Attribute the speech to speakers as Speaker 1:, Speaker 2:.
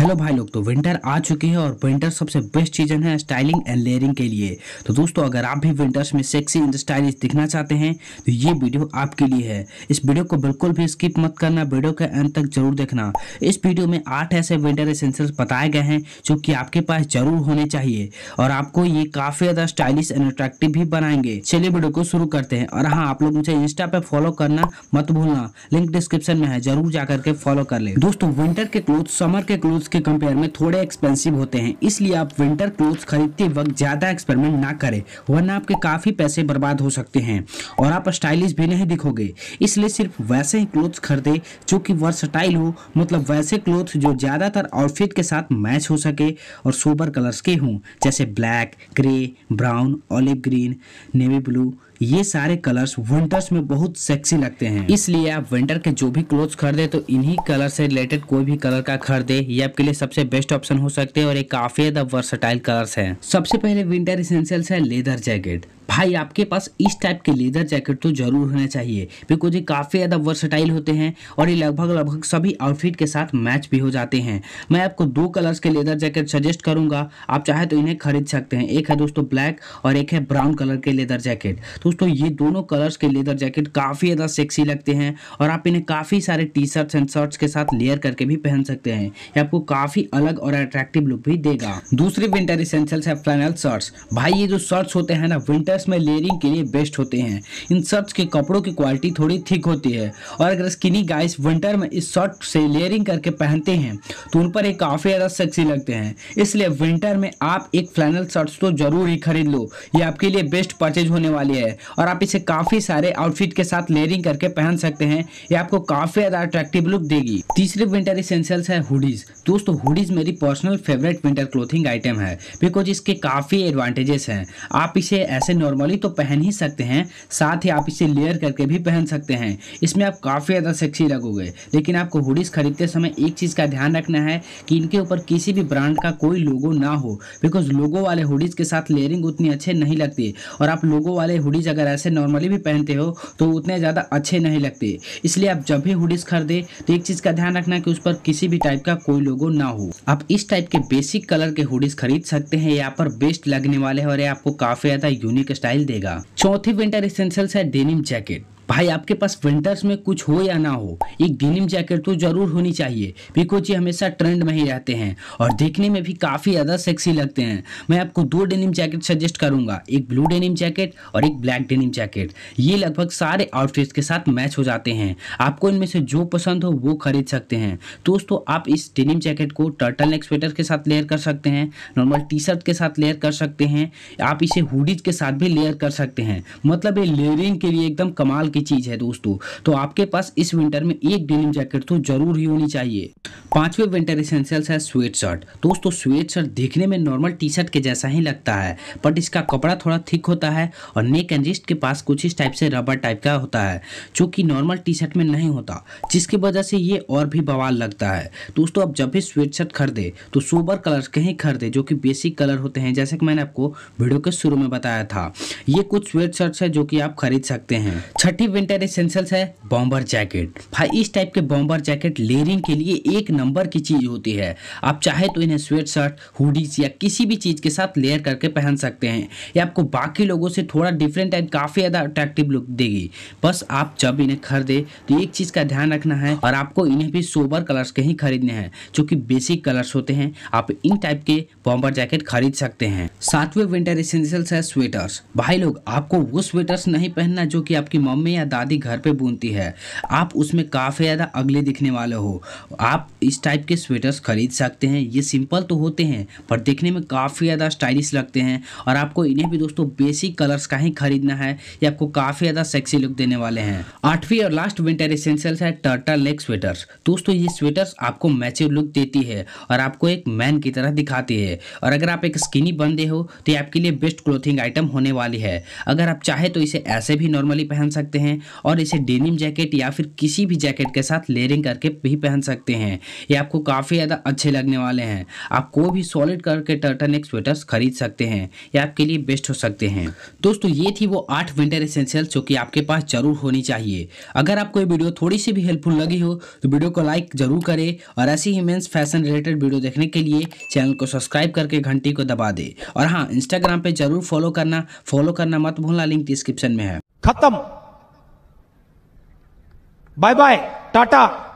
Speaker 1: hello भाई लोग तो विंटर आ चुके हैं और विंटर सबसे बेस्ट सीजन है स्टाइलिंग एंड लेयरिंग के लिए तो दोस्तों अगर आप भी विंटर्स में सेक्सी एंड स्टाइलिश दिखना चाहते हैं तो ये वीडियो आपके लिए है इस वीडियो को बिल्कुल भी स्किप मत करना वीडियो के अंत तक जरूर देखना इस वीडियो में आठ ऐसे विंटर एसेंसल्स बताए गए हैं जो कि आपके पास जरूर होने चाहिए और आपको ये काफ़ी ज़्यादा स्टाइलिश एंड अट्रैक्टिव भी बनाएंगे चलिए वीडियो को शुरू करते हैं और हाँ आप लोग मुझे इंस्टा पे फॉलो करना मत भूलना लिंक डिस्क्रिप्शन में है जरूर जाकर के फॉलो कर ले दोस्तों विंटर के क्लोथ समर के क्लोथ के कंपेयर में थोड़े एक्सपेंसिव होते हैं इसलिए आप विंटर क्लोथ्स खरीदते वक्त ज़्यादा एक्सपेरिमेंट ना करें वरना आपके काफ़ी पैसे बर्बाद हो सकते हैं और आप स्टाइलिश भी नहीं दिखोगे इसलिए सिर्फ वैसे ही क्लोथ्स खरीदें जो कि वर्सटाइल हो मतलब वैसे क्लोथ्स जो ज़्यादातर आउटफिट के साथ मैच हो सके और सोबर कलर्स के हों जैसे black grey brown olive green navy blue ये सारे कलर्स विंटर्स में बहुत सेक्सी लगते हैं इसलिए आप विंटर के जो भी क्लोथ खरीदे तो इन्हीं कलर से रिलेटेड कोई भी कलर का खरीदे ये आपके लिए सबसे बेस्ट ऑप्शन हो सकते हैं और ये काफी ज्यादा वर्सटाइल कलर्स हैं सबसे पहले विंटर इसेंशियल है लेदर जैकेट भाई आपके पास इस टाइप के लेदर जैकेट तो जरूर होने चाहिए बिकॉज ये काफ़ी ज़्यादा वर्सटाइल होते हैं और ये लगभग लगभग सभी आउटफिट के साथ मैच भी हो जाते हैं मैं आपको दो कलर्स के लेदर जैकेट सजेस्ट करूंगा आप चाहे तो इन्हें खरीद सकते हैं एक है दोस्तों ब्लैक और एक है ब्राउन कलर के लेदर जैकेट दोस्तों ये दोनों कलर्स के लेदर जैकेट काफ़ी ज़्यादा सेक्सी लगते हैं और आप इन्हें काफ़ी सारे टी शर्ट्स एंड शर्ट्स के साथ लेयर करके भी पहन सकते हैं ये आपको काफ़ी अलग और अट्रैक्टिव लुक भी देगा दूसरी विंटर इसेंशियल्स है फ्लैनल शर्ट्स भाई ये जो शर्ट्स होते हैं ना विंटर कलर्स में लेयरिंग के लिए बेस्ट होते हैं इन शर्ट्स के कपड़ों की क्वालिटी थोड़ी थिक होती है और अगर स्किनी गाइस विंटर में इस शर्ट से लेयरिंग करके पहनते हैं तो उन पर ये काफ़ी ज़्यादा सेक्सी लगते हैं इसलिए विंटर में आप एक फ्लैनल शर्ट्स तो ज़रूर ही खरीद लो ये आपके लिए बेस्ट परचेज होने वाली है और आप इसे काफ़ी सारे आउटफिट के साथ लेयरिंग करके पहन सकते हैं ये आपको काफ़ी ज़्यादा अट्रैक्टिव लुक देगी तीसरे विंटर इसेंशियल्स है हुडीज़ दोस्तों हुडीज़ मेरी personal favourite winter clothing item है बिकॉज इसके काफ़ी एडवांटेजेस हैं आप इसे ऐसे नॉर्मल नॉर्मली तो पहन ही सकते हैं साथ ही आप इसे लेयर करके भी पहन सकते हैं इसमें आप काफ़ी ज़्यादा सेक्सी लगोगे लेकिन आपको हुडीज़ खरीदते समय एक चीज़ का ध्यान रखना है कि इनके ऊपर किसी भी ब्रांड का कोई लोगो ना हो बिकॉज लोगो वाले हुडीज़ के साथ लेयरिंग उतनी अच्छे नहीं लगती और आप लोगो वाले हुडीज़ अगर ऐसे नॉर्मली भी पहनते हो तो उतने ज़्यादा अच्छे नहीं लगते इसलिए आप जब भी हुडीज़ खरीदे तो एक चीज़ का ध्यान रखना कि उस पर किसी भी टाइप का कोई लोगो ना हो आप इस टाइप के बेसिक कलर के हुडीज़ खरीद सकते हैं यहाँ पर बेस्ट लगने वाले हैं और ये आपको काफ़ी ज़्यादा यूनिक स्टाइल देगा चौथी विंटर एसेंशियल्स है डेनिम जैकेट भाई आपके पास विंटर्स में कुछ हो या ना हो एक डेनिम जैकेट तो जरूर होनी चाहिए बिकॉज ये हमेशा ट्रेंड में ही रहते हैं और देखने में भी काफ़ी ज़्यादा सेक्सी लगते हैं मैं आपको दो डेनिम जैकेट सजेस्ट करूंगा एक ब्लू डेनिम जैकेट और एक ब्लैक डेनिम जैकेट ये लगभग सारे आउटफिट्स के साथ मैच हो जाते हैं आपको इनमें से जो पसंद हो वो खरीद सकते हैं दोस्तों आप इस डेनिम जैकेट को टर्टल नेक स्वेटर के साथ लेयर कर सकते हैं नॉर्मल टी शर्ट के साथ लेयर कर सकते हैं आप इसे हुडीज के साथ भी लेयर कर सकते हैं मतलब ये लेयरिंग के लिए एकदम कमाल की की चीज़ है दोस्तों तो आपके पास इस विंटर में एक डेनिम जैकेट तो जरूर ही होनी चाहिए पांचवे विंटर इसेंशियल है स्वेट शर्ट दोस्तों स्वेट शर्ट देखने में नॉर्मल टी शर्ट के जैसा ही लगता है बट इसका कपड़ा थोड़ा थिक होता है और नेक एंड रिस्ट के पास कुछ इस टाइप से रबर टाइप का होता है जो कि नॉर्मल टी शर्ट में नहीं होता जिसकी वजह से ये और भी बवाल लगता है दोस्तों अब जब भी स्वेट शर्ट खरीदे तो सोबर कलर के ही खरीदे जो कि बेसिक कलर होते हैं जैसे कि मैंने आपको वीडियो के शुरू में बताया था ये कुछ स्वेट शर्ट है जो कि आप खरीद सकते हैं छठी विंटर एसेंसल्स है बॉम्बर जैकेट भाई इस टाइप के बॉम्बर जैकेट लेयरिंग के लिए एक नंबर की चीज़ होती है आप चाहे तो इन्हें स्वेट शर्ट हुडीज या किसी भी चीज़ के साथ लेयर करके पहन सकते हैं ये आपको बाकी लोगों से थोड़ा डिफरेंट एंड काफ़ी ज़्यादा अट्रैक्टिव लुक देगी बस आप जब इन्हें खरीदे तो एक चीज़ का ध्यान रखना है और आपको इन्हें भी सोबर कलर्स के ही खरीदने हैं जो की बेसिक कलर्स होते हैं आप इन टाइप के बॉम्बर जैकेट खरीद सकते हैं सातवें विंटर एसेंशियल्स है स्वेटर्स भाई लोग आपको वो स्वेटर्स नहीं पहनना जो की आपकी मम्मी या दादी घर पे बुनती है आप उसमें काफ़ी ज़्यादा अगले दिखने वाले हो आप इस टाइप के स्वेटर्स खरीद सकते हैं ये सिंपल तो होते हैं पर देखने में काफ़ी ज़्यादा स्टाइलिश लगते हैं और आपको इन्हें भी दोस्तों बेसिक कलर्स का ही खरीदना है ये आपको काफ़ी ज़्यादा सेक्सी लुक देने वाले हैं आठवीं और लास्ट विंटर एसेंशियल्स है टर्टल नेक स्वेटर्स दोस्तों ये स्वेटर्स आपको मैचिव लुक देती है और आपको एक मैन की तरह दिखाती है और अगर आप एक स्किनी बंदे हो तो ये आपके लिए बेस्ट क्लोथिंग आइटम होने वाली है अगर आप चाहे तो इसे ऐसे भी नॉर्मली पहन सकते हैं हैं और इसे डेनिम जैकेट या फिर किसी भी जैकेट के साथ लेयरिंग करके भी पहन सकते हैं ये आपको काफ़ी ज़्यादा अच्छे लगने वाले हैं आप कोई भी सॉलिड कलर के टर्टन एक स्वेटर्स खरीद सकते हैं ये आपके लिए बेस्ट हो सकते हैं दोस्तों ये थी वो आठ विंटर एसेंशियल जो कि आपके पास जरूर होनी चाहिए अगर आपको ये वीडियो थोड़ी सी भी हेल्पफुल लगी हो तो वीडियो को लाइक जरूर करें और ऐसी ही मेन्स फैशन रिलेटेड वीडियो देखने के लिए चैनल को सब्सक्राइब करके घंटी को दबा दे और हाँ इंस्टाग्राम पे जरूर फॉलो करना फॉलो करना मत भूलना लिंक डिस्क्रिप्शन में है खत्म बाय बाय टाटा